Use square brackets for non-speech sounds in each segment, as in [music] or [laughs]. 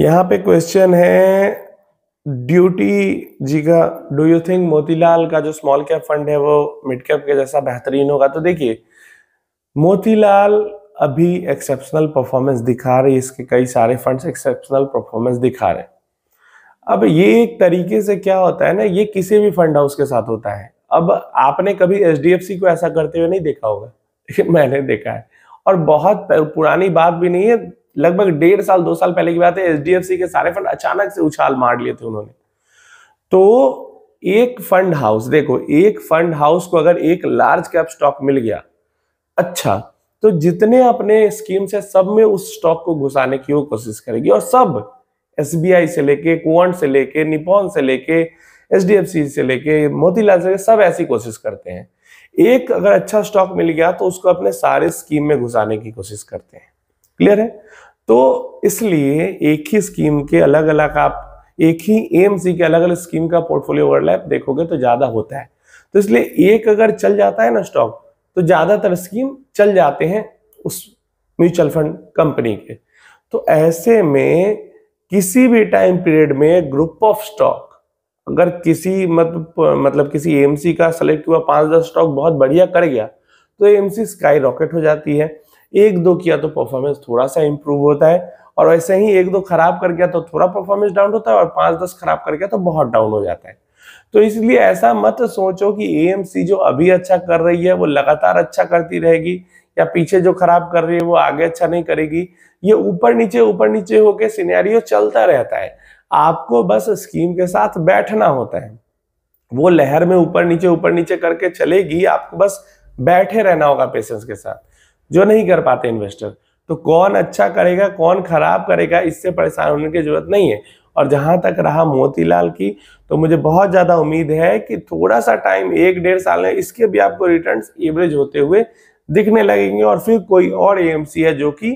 यहाँ पे क्वेश्चन है ड्यूटी जी का डू यू थिंक मोतीलाल का जो स्मॉल कैप फंड है वो मिड कैप के जैसा बेहतरीन होगा तो देखिए मोतीलाल अभी एक्सेप्शनल परफॉर्मेंस दिखा रही है इसके कई सारे फंड्स एक्सेप्शनल परफॉर्मेंस दिखा रहे हैं अब ये एक तरीके से क्या होता है ना ये किसी भी फंड हाउस के साथ होता है अब आपने कभी एच को ऐसा करते हुए नहीं देखा होगा [laughs] मैंने देखा है और बहुत पुरानी बात भी नहीं है लगभग डेढ़ साल दो साल पहले की बात है एच के सारे फंड अचानक से उछाल मार लिए थे उन्होंने तो एक फंड हाउस देखो एक फंड हाउस को अगर एक लार्ज कैप स्टॉक मिल गया अच्छा तो जितने अपने स्कीम से सब में उस स्टॉक को घुसाने की वो कोशिश करेगी और सब एस से लेके कुंट से लेके निपोन से लेके एच से लेके मोतीलाल से सब ऐसी कोशिश करते हैं एक अगर अच्छा स्टॉक मिल गया तो उसको अपने सारे स्कीम में घुसाने की कोशिश करते हैं क्लियर है तो इसलिए एक ही स्कीम के अलग अलग आप एक ही एएमसी के अलग अलग स्कीम का पोर्टफोलियो ओवरलैप देखोगे तो ज्यादा होता है तो इसलिए एक अगर चल जाता है ना स्टॉक तो ज्यादातर स्कीम चल जाते हैं उस म्यूचुअल फंड कंपनी के तो ऐसे में किसी भी टाइम पीरियड में ग्रुप ऑफ स्टॉक अगर किसी मतलब मतलब किसी एएमसी का सेलेक्ट हुआ पांच दस स्टॉक बहुत बढ़िया कर गया तो एएमसी स्काई रॉकेट हो जाती है एक दो किया तो परफॉर्मेंस थोड़ा सा इम्प्रूव होता है और वैसे ही एक दो खराब कर गया तो थोड़ा परफॉर्मेंस डाउन होता है और पांच दस खराब कर गया तो बहुत डाउन हो जाता है तो इसलिए ऐसा मत सोचो कि एएमसी जो अभी अच्छा कर रही है वो लगातार अच्छा करती रहेगी या पीछे जो खराब कर रही है वो आगे अच्छा नहीं करेगी ये ऊपर नीचे ऊपर नीचे होके सीनियरियो चलता रहता है आपको बस स्कीम के साथ बैठना होता है वो लहर में ऊपर नीचे ऊपर नीचे करके चलेगी आपको बस बैठे रहना होगा पेशेंस के साथ जो नहीं कर पाते इन्वेस्टर तो कौन अच्छा करेगा कौन खराब करेगा इससे परेशान होने की जरूरत नहीं है और जहां तक रहा मोतीलाल की तो मुझे बहुत ज़्यादा उम्मीद है कि थोड़ा सा टाइम एक डेढ़ साल में इसके भी आपको रिटर्न एवरेज होते हुए दिखने लगेंगे और फिर कोई और ए है जो कि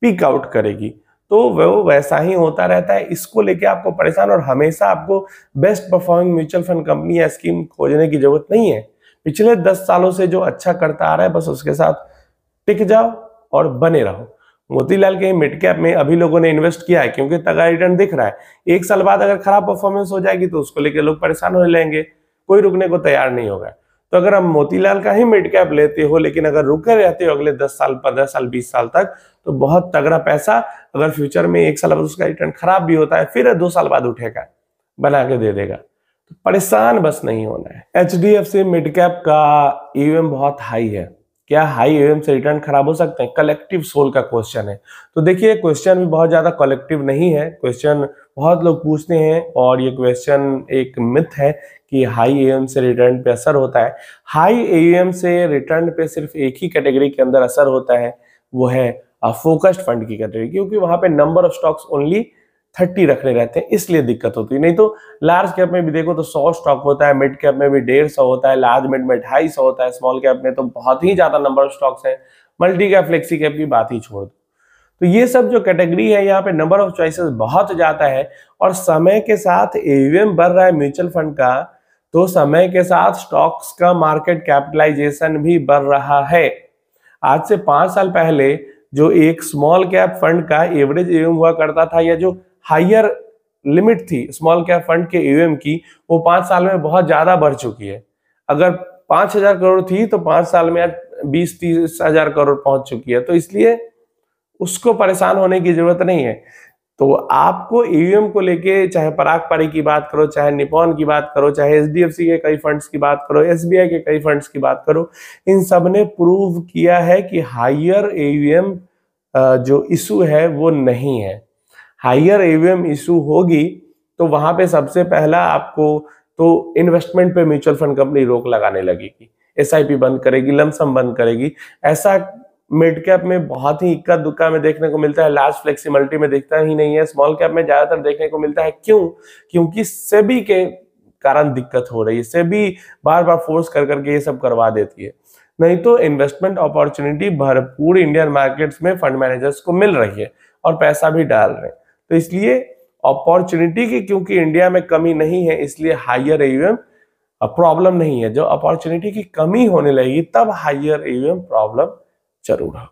पिक आउट करेगी तो वो वैसा ही होता रहता है इसको लेके आपको परेशान और हमेशा आपको best performing mutual fund company या स्कीम खोजने की जरूरत नहीं है पिछले दस सालों से जो अच्छा करता आ रहा है बस उसके साथ टिक जाओ और बने रहो मोतीलाल के मिड कैप में अभी लोगों ने इन्वेस्ट किया है क्योंकि तगड़ा रिटर्न दिख रहा है एक साल बाद अगर खराब परफॉर्मेंस हो जाएगी तो उसको लेकर लोग परेशान हो लेंगे कोई रुकने को तैयार नहीं होगा तो अगर आप मोतीलाल का ही मिड कैप लेते हो लेकिन अगर रुके रहते हो अगले 10 साल 15 साल 20 साल तक तो बहुत तगड़ा पैसा अगर फ्यूचर में एक साल बाद उसका रिटर्न खराब भी होता है फिर दो साल बाद उठेगा बना के दे देगा तो परेशान बस नहीं होना है H D F C mid cap का ईवीएम e बहुत हाई है क्या हाई एम से रिटर्न खराब हो सकते हैं कलेक्टिव सोल का क्वेश्चन है तो देखिए क्वेश्चन भी बहुत ज़्यादा कलेक्टिव नहीं है क्वेश्चन बहुत लोग पूछते हैं और ये क्वेश्चन एक मिथ है कि हाई एम से रिटर्न पे असर होता है हाई एम से रिटर्न पे सिर्फ एक ही कैटेगरी के अंदर असर होता है वो है फोकस्ड फंड की कैटेगरी क्योंकि वहां पे number of stocks only thirty रखने रहते हैं इसलिए दिक्कत होती है नहीं तो लार्ज कैप में भी देखो तो सौ स्टॉक होता है मिड कैप में भी डेढ़ सौ होता है लार्ज मिड में ढाई सौ होता है स्मॉल कैप में तो बहुत ही ज्यादा नंबर ऑफ स्टॉक्स हैं मल्टी कैप फ्लेक्सी कैप की बात ही छोड़ दो तो ये सब जो कैटेगरी है यहाँ पे नंबर ऑफ चॉइसेस बहुत ज्यादा है और समय के साथ एवीएम बढ़ रहा है म्यूचुअल फंड का तो समय के साथ स्टॉक्स का मार्केट कैपिटलाइजेशन भी बढ़ रहा है आज से पांच साल पहले जो एक स्मॉल कैप फंड का एवरेज एवं हुआ करता था या जो हाइयर लिमिट थी स्मॉल कैप फंड के यूएम की वो पांच साल में बहुत ज्यादा बढ़ चुकी है अगर पांच हजार करोड़ थी तो पांच साल में बीस तीस हजार करोड़ पहुंच चुकी है तो इसलिए उसको परेशान होने की जरूरत नहीं है तो आपको ईवीएम को लेके चाहे पराग पारी की बात करो चाहे निपोन की बात करो चाहे एच के कई फंड्स की बात करो एस के कई फंड्स की बात करो इन सब ने प्रूव किया है कि हायर ईवीएम जो इशू है वो नहीं है हाइयर एवीएम इशू होगी तो वहां पे सबसे पहला आपको तो इन्वेस्टमेंट पे म्यूचुअल फंड कंपनी रोक लगाने लगेगी एस बंद करेगी लमसम बंद करेगी ऐसा मिड कैप में बहुत ही इक्का दुक्का में देखने को मिलता है लार्ज फ्लेक्सीबिलिटी में देखता ही नहीं है स्मॉल कैप में ज्यादातर देखने को मिलता है क्यों क्योंकि सेबी के कारण दिक्कत हो रही है सेबी बार बार फोर्स कर करके ये सब करवा देती है नहीं तो इन्वेस्टमेंट अपॉर्चुनिटी भरपूर इंडियन मार्केट्स में फंड मैनेजर्स को मिल रही है और पैसा भी डाल रहे हैं तो इसलिए अपॉर्चुनिटी की क्योंकि इंडिया में कमी नहीं है इसलिए हायर एयूएम प्रॉब्लम नहीं है जब अपॉर्चुनिटी की कमी होने लगेगी तब हायर एयूएम प्रॉब्लम जरूर होगा